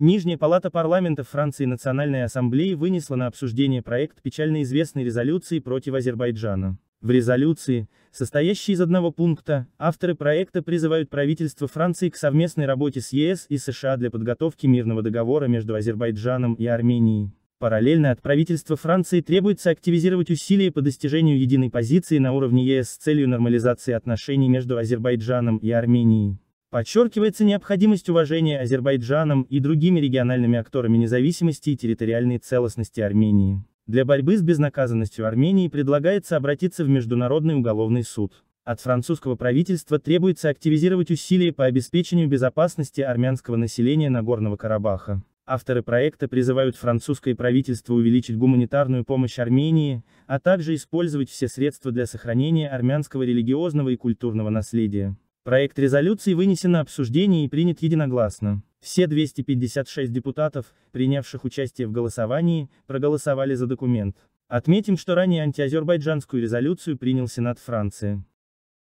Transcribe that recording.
Нижняя палата парламента Франции Национальной Ассамблеи вынесла на обсуждение проект печально известной резолюции против Азербайджана. В резолюции, состоящей из одного пункта, авторы проекта призывают правительство Франции к совместной работе с ЕС и США для подготовки мирного договора между Азербайджаном и Арменией. Параллельно от правительства Франции требуется активизировать усилия по достижению единой позиции на уровне ЕС с целью нормализации отношений между Азербайджаном и Арменией. Подчеркивается необходимость уважения Азербайджаном и другими региональными акторами независимости и территориальной целостности Армении. Для борьбы с безнаказанностью Армении предлагается обратиться в Международный уголовный суд. От французского правительства требуется активизировать усилия по обеспечению безопасности армянского населения Нагорного Карабаха. Авторы проекта призывают французское правительство увеличить гуманитарную помощь Армении, а также использовать все средства для сохранения армянского религиозного и культурного наследия. Проект резолюции вынесен на обсуждение и принят единогласно. Все 256 депутатов, принявших участие в голосовании, проголосовали за документ. Отметим, что ранее антиазербайджанскую резолюцию принял Сенат Франции.